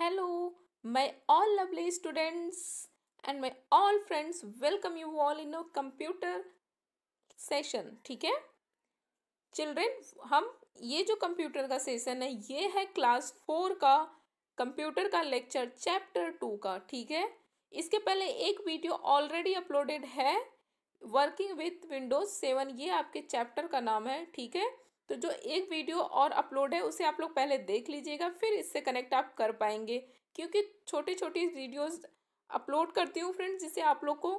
hello my all lovely students and my all friends welcome you all in a computer session ठीक है children हम ये जो computer का सेशन है ये है क्लास फोर का कंप्यूटर का लेक्चर चैप्टर टू का ठीक है इसके पहले एक वीडियो ऑलरेडी अपलोडेड है वर्किंग विथ विंडोज सेवन ये आपके चैप्टर का नाम है ठीक है तो जो एक वीडियो और अपलोड है उसे आप लोग पहले देख लीजिएगा फिर इससे कनेक्ट आप कर पाएंगे क्योंकि छोटी छोटी वीडियोस अपलोड करती हूँ फ्रेंड्स जिसे आप लोग को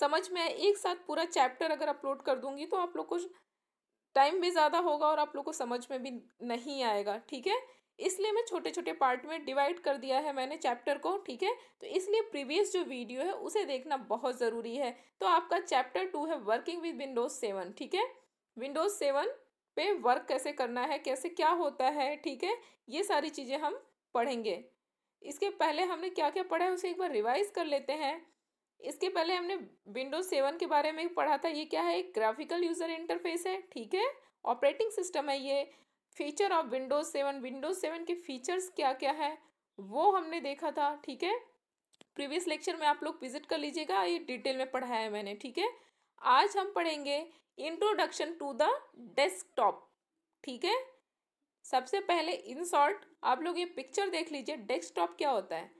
समझ में आए एक साथ पूरा चैप्टर अगर अपलोड कर दूँगी तो आप लोग को टाइम भी ज़्यादा होगा और आप लोग को समझ में भी नहीं आएगा ठीक है इसलिए मैं छोटे छोटे पार्ट में डिवाइड कर दिया है मैंने चैप्टर को ठीक है तो इसलिए प्रीवियस जो वीडियो है उसे देखना बहुत ज़रूरी है तो आपका चैप्टर टू है वर्किंग विद विंडोज़ सेवन ठीक है विंडोज़ सेवन पे वर्क कैसे करना है कैसे क्या होता है ठीक है ये सारी चीज़ें हम पढ़ेंगे इसके पहले हमने क्या क्या पढ़ा है उसे एक बार रिवाइज कर लेते हैं इसके पहले हमने विंडोज सेवन के बारे में पढ़ा था ये क्या है एक ग्राफिकल यूज़र इंटरफेस है ठीक है ऑपरेटिंग सिस्टम है ये feature of Windows seven Windows seven के फीचर्स क्या क्या है वो हमने देखा था ठीक है प्रीवियस लेक्चर में आप लोग विजिट कर लीजिएगा ये डिटेल में पढ़ाया है मैंने ठीक है आज हम पढ़ेंगे इंट्रोडक्शन टू द डेस्कटॉप ठीक है सबसे पहले इन शॉर्ट आप लोग ये पिक्चर देख लीजिए डेस्कटॉप क्या होता है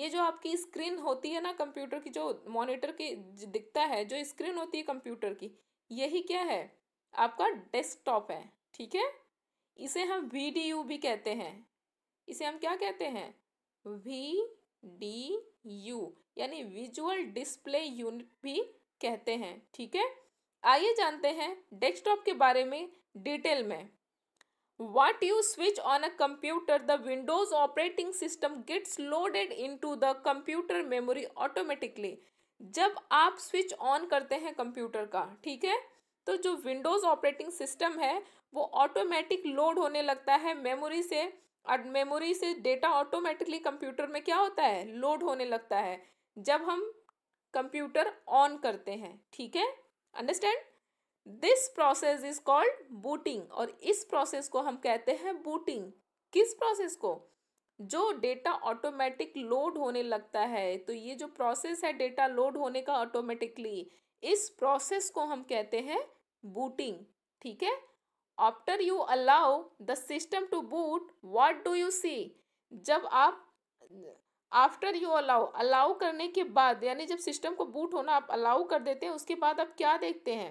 ये जो आपकी स्क्रीन होती है ना कंप्यूटर की जो मॉनिटर की दिखता है जो स्क्रीन होती है कंप्यूटर की यही क्या है आपका डेस्कटॉप है ठीक है इसे हम वी डी यू भी कहते हैं इसे हम क्या कहते हैं वी डी यू यानी विजुअल डिस्प्ले यूनिट भी कहते हैं ठीक है आइए जानते हैं डेस्कटॉप के बारे में डिटेल में what you switch on a computer the Windows operating system gets loaded into the computer memory automatically जब आप स्विच ऑन करते हैं कंप्यूटर का ठीक है तो जो विंडोज़ ऑपरेटिंग सिस्टम है वो ऑटोमेटिक लोड होने लगता है मेमोरी से मेमोरी से डेटा ऑटोमेटिकली कंप्यूटर में क्या होता है लोड होने लगता है जब हम कंप्यूटर ऑन करते हैं ठीक है understand this process is called booting और इस प्रोसेस को हम कहते हैं बूटिंग किस प्रोसेस को जो डेटा ऑटोमेटिक लोड होने लगता है तो ये जो प्रोसेस है डेटा लोड होने का ऑटोमेटिकली इस प्रोसेस को हम कहते हैं बूटिंग ठीक है after you allow the system to boot what do you see जब आप आफ्टर यू अलाउ अलाउ करने के बाद यानी जब सिस्टम को बूट होना आप अलाउ कर देते हैं उसके बाद आप क्या देखते हैं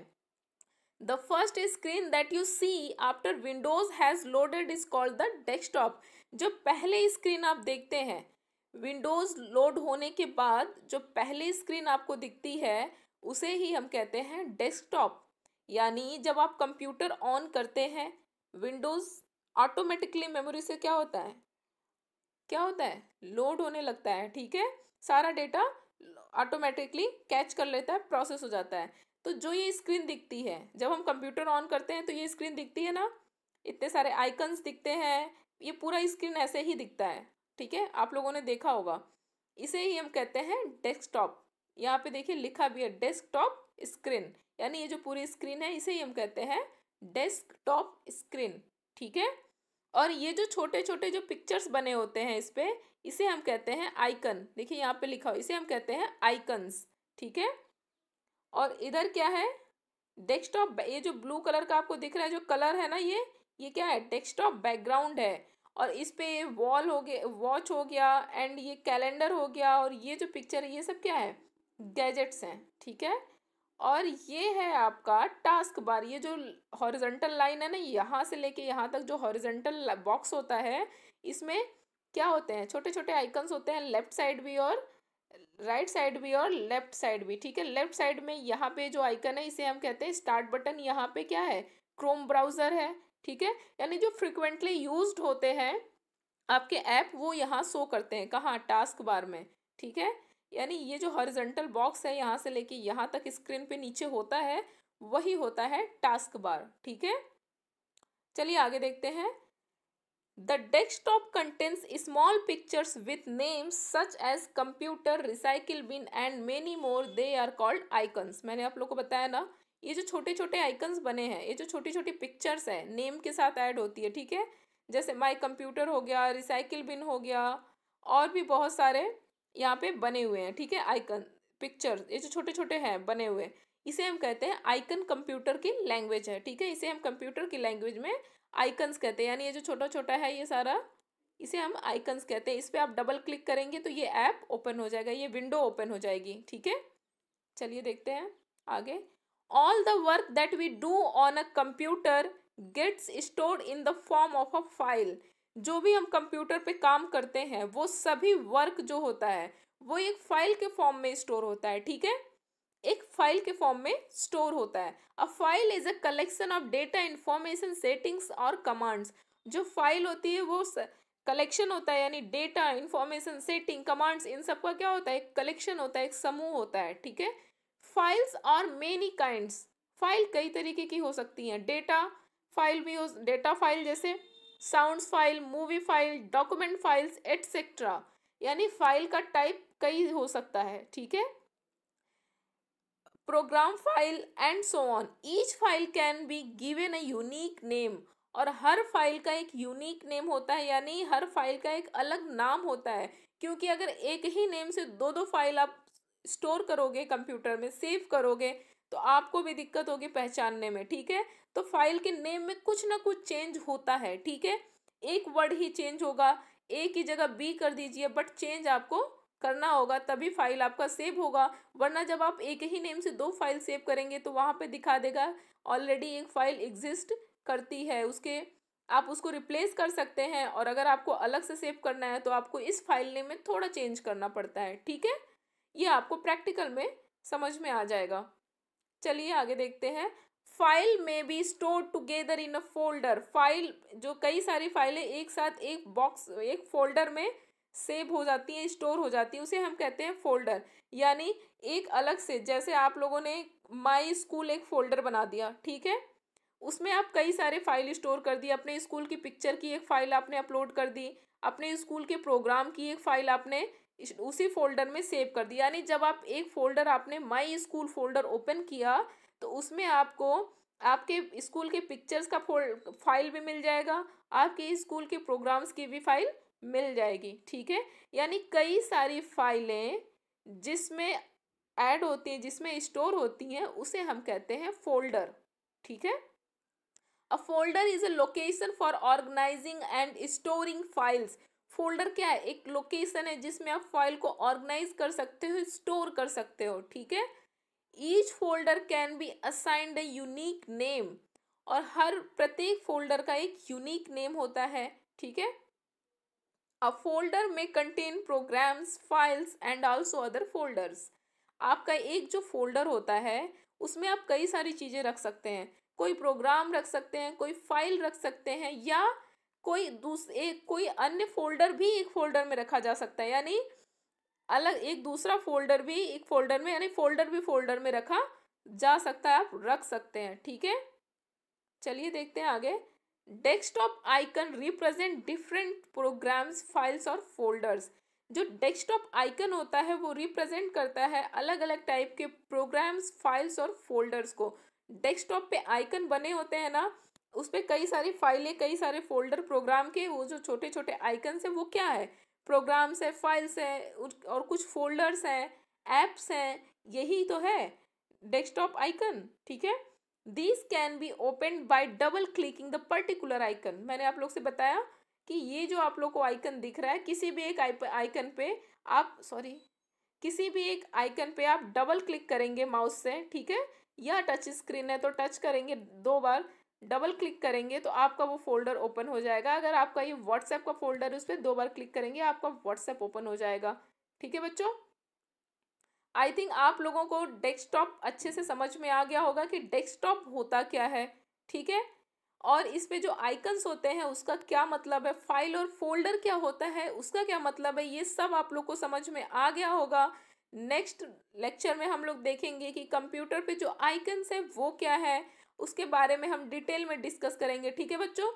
the first screen that you see after Windows has loaded is called the desktop जो पहले स्क्रीन आप देखते हैं विंडोज़ लोड होने के बाद जो पहले स्क्रीन आपको दिखती है उसे ही हम कहते हैं डेस्कटॉप यानी जब आप कंप्यूटर ऑन करते हैं विंडोज़ ऑटोमेटिकली मेमोरी से क्या होता है क्या होता है लोड होने लगता है ठीक है सारा डेटा ऑटोमेटिकली कैच कर लेता है प्रोसेस हो जाता है तो जो ये स्क्रीन दिखती है जब हम कंप्यूटर ऑन करते हैं तो ये स्क्रीन दिखती है ना इतने सारे आइकन्स दिखते हैं ये पूरा स्क्रीन ऐसे ही दिखता है ठीक है आप लोगों ने देखा होगा इसे ही हम कहते हैं डेस्कटॉप यहाँ पे देखिए लिखा भी है डेस्कटॉप स्क्रीन यानी ये जो पूरी स्क्रीन है इसे ही हम कहते हैं डेस्कटॉप स्क्रीन ठीक है और ये जो छोटे छोटे जो पिक्चर्स बने होते हैं इस पर इसे हम कहते हैं आइकन देखिए यहाँ पे लिखा हो इसे हम कहते हैं आइकन्स ठीक है और इधर क्या है डेस्कटॉप ये जो ब्लू कलर का आपको दिख रहा है जो कलर है ना ये ये क्या है डेस्कटॉप बैकग्राउंड है और इस पर वॉल हो गया वॉच हो गया एंड ये कैलेंडर हो गया और ये जो पिक्चर है ये सब क्या है गैजेट्स हैं ठीक है और ये है आपका टास्क बार ये जो हॉरिजेंटल लाइन है ना यहाँ से लेके यहाँ तक जो हॉरिजेंटल बॉक्स होता है इसमें क्या होते हैं छोटे छोटे आइकन्स होते हैं लेफ्ट साइड भी और राइट साइड भी और लेफ्ट साइड भी ठीक है लेफ्ट साइड में यहाँ पे जो आइकन है इसे हम कहते हैं स्टार्ट बटन यहाँ पे क्या है क्रोम ब्राउज़र है ठीक है यानी जो फ्रिक्वेंटली यूज होते हैं आपके ऐप वो यहाँ शो करते हैं कहाँ टास्क बार में ठीक है यानी ये जो हॉरिजेंटल बॉक्स है यहाँ से लेके यहाँ तक स्क्रीन पे नीचे होता है वही होता है टास्क बार ठीक है चलिए आगे देखते हैं the desktop contents small pictures with names such as computer recycle bin and many more they are called icons मैंने आप लोग को बताया ना ये जो छोटे छोटे आइकन्स बने हैं ये जो छोटी छोटी पिक्चर्स है नेम के साथ ऐड होती है ठीक है जैसे माई कंप्यूटर हो गया रिसाइकिल बिन हो गया और भी बहुत सारे यहाँ पे बने हुए हैं ठीक है आइकन पिक्चर ये जो छोटे छोटे हैं बने हुए इसे हम कहते हैं आइकन कंप्यूटर की लैंग्वेज है ठीक है इसे हम कंप्यूटर की लैंग्वेज में आइकन्स कहते हैं यानी ये जो छोटा छोटा है ये सारा इसे हम आइकन्स कहते हैं इस पर आप डबल क्लिक करेंगे तो ये ऐप ओपन हो जाएगा ये विंडो ओपन हो जाएगी ठीक है चलिए देखते हैं आगे all the work that we do on a computer gets stored in the form of a file जो भी हम कंप्यूटर पे काम करते हैं वो सभी वर्क जो होता है वो एक फाइल के फॉर्म में स्टोर होता है ठीक है एक फाइल के फॉर्म में स्टोर होता है a file is a collection of data information settings और कमांड्स जो फाइल होती है वो कलेक्शन होता है यानी डेटा इन्फॉर्मेशन सेटिंग कमांड्स इन सब का क्या होता है एक कलेक्शन होता है एक समूह होता है ठीक है फाइल्स और मेनी काइंड्स फाइल कई तरीके की हो सकती हैं डेटा फाइल भी हो डेटा फाइल जैसे sound file movie file document files etcetera यानी फाइल का टाइप कई हो सकता है ठीक है program file and so on each file can be given a unique name और हर फाइल का एक यूनिक नेम होता है यानी हर फाइल का एक अलग नाम होता है क्योंकि अगर एक ही नेम से दो दो फाइल आप स्टोर करोगे कंप्यूटर में सेव करोगे तो आपको भी दिक्कत होगी पहचानने में ठीक है तो फाइल के नेम में कुछ ना कुछ चेंज होता है ठीक है एक वर्ड ही चेंज होगा ए की जगह बी कर दीजिए बट चेंज आपको करना होगा तभी फाइल आपका सेव होगा वरना जब आप एक ही नेम से दो फाइल सेव करेंगे तो वहाँ पे दिखा देगा ऑलरेडी एक फाइल एग्जिस्ट करती है उसके आप उसको रिप्लेस कर सकते हैं और अगर आपको अलग से सेव करना है तो आपको इस फाइल नेम में थोड़ा चेंज करना पड़ता है ठीक है ये आपको प्रैक्टिकल में समझ में आ जाएगा चलिए आगे देखते हैं फाइल में be store together in a folder file जो कई सारी फाइलें एक साथ एक बॉक्स एक फोल्डर में सेव हो जाती हैं स्टोर हो जाती है उसे हम कहते हैं फोल्डर यानी एक अलग से जैसे आप लोगों ने माई स्कूल एक फोल्डर बना दिया ठीक है उसमें आप कई सारे फाइल स्टोर कर दिए अपने स्कूल की पिक्चर की एक फ़ाइल आपने अपलोड कर दी अपने स्कूल के प्रोग्राम की एक फ़ाइल आपने उसी फोल्डर में सेव कर दिया यानी जब आप एक फोल्डर आपने माई स्कूल फोल्डर ओपन किया तो उसमें आपको आपके स्कूल के पिक्चर्स का फाइल भी मिल जाएगा आपके स्कूल के प्रोग्राम्स की भी फाइल मिल जाएगी ठीक है यानी कई सारी फाइलें जिसमें ऐड होती हैं जिसमें स्टोर होती हैं उसे हम कहते हैं फोल्डर ठीक है a folder is a location for organising and storing files folder क्या है एक लोकेशन है जिसमें आप फाइल को ऑर्गेनाइज कर सकते हो स्टोर कर सकते हो ठीक है each folder can be assigned a unique name और हर प्रत्येक फोल्डर का एक यूनिक नेम होता है ठीक है अ फोल्डर में contain programs files and also other folders आपका एक जो फोल्डर होता है उसमें आप कई सारी चीज़ें रख सकते हैं कोई प्रोग्राम रख सकते हैं कोई फाइल रख सकते हैं या कोई दूसरे कोई अन्य फोल्डर भी एक फोल्डर में रखा जा सकता है यानी अलग एक दूसरा फोल्डर भी एक फोल्डर में यानी फोल्डर भी फोल्डर में रखा जा सकता है आप रख सकते हैं ठीक है चलिए देखते हैं आगे desktop icon represent different programs files और फोल्डर्स जो डेस्कटॉप आइकन होता है वो रिप्रेजेंट करता है अलग अलग टाइप के प्रोग्राम्स फाइल्स और फोल्डर्स को डेस्कटॉप पे आइकन बने होते हैं ना उस पर कई सारी फाइलें कई सारे फोल्डर प्रोग्राम के वो जो छोटे छोटे आइकन्स हैं वो क्या है प्रोग्राम्स है फाइल्स हैं और कुछ फोल्डर्स हैं ऐप्स हैं यही तो है डेस्कटॉप आइकन ठीक है this can be open by double clicking the particular icon मैंने आप लोग से बताया कि ये जो आप लोग को आइकन दिख रहा है किसी भी एक आइकन पे आप सॉरी किसी भी एक आइकन पे आप डबल क्लिक करेंगे माउस से ठीक है या टच स्क्रीन है तो टच करेंगे दो बार डबल क्लिक करेंगे तो आपका वो फोल्डर ओपन हो जाएगा अगर आपका ये व्हाट्सएप का फोल्डर है उस पर दो बार क्लिक करेंगे आपका व्हाट्सएप ओपन हो जाएगा ठीक है बच्चों आई थिंक आप लोगों को डेस्कटॉप अच्छे से समझ में आ गया होगा कि डेस्कटॉप होता क्या है ठीक है और इस पर जो आइकन्स होते हैं उसका क्या मतलब है फाइल और फोल्डर क्या होता है उसका क्या मतलब है ये सब आप लोग को समझ में आ गया होगा नेक्स्ट लेक्चर में हम लोग देखेंगे कि कंप्यूटर पे जो आइकन्स हैं वो क्या है उसके बारे में हम डिटेल में डिस्कस करेंगे ठीक है बच्चों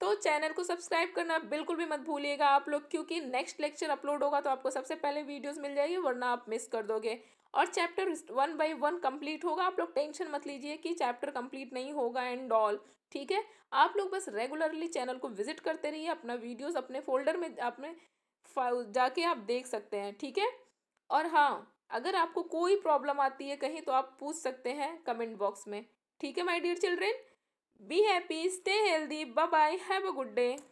तो चैनल को सब्सक्राइब करना बिल्कुल भी मत भूलिएगा आप लोग क्योंकि नेक्स्ट लेक्चर अपलोड होगा तो आपको सबसे पहले वीडियोस मिल जाएगी वरना आप मिस कर दोगे और chapter one by one complete होगा आप लोग टेंशन मत लीजिए कि चैप्टर कंप्लीट नहीं होगा एंड ऑल ठीक है आप लोग बस रेगुलरली चैनल को विजिट करते रहिए अपना वीडियोज़ अपने फोल्डर में अपने जाके आप देख सकते हैं ठीक है और हाँ अगर आपको कोई प्रॉब्लम आती है कहीं तो आप पूछ सकते हैं कमेंट बॉक्स में ठीक है my dear children be happy stay healthy bye bye have a good day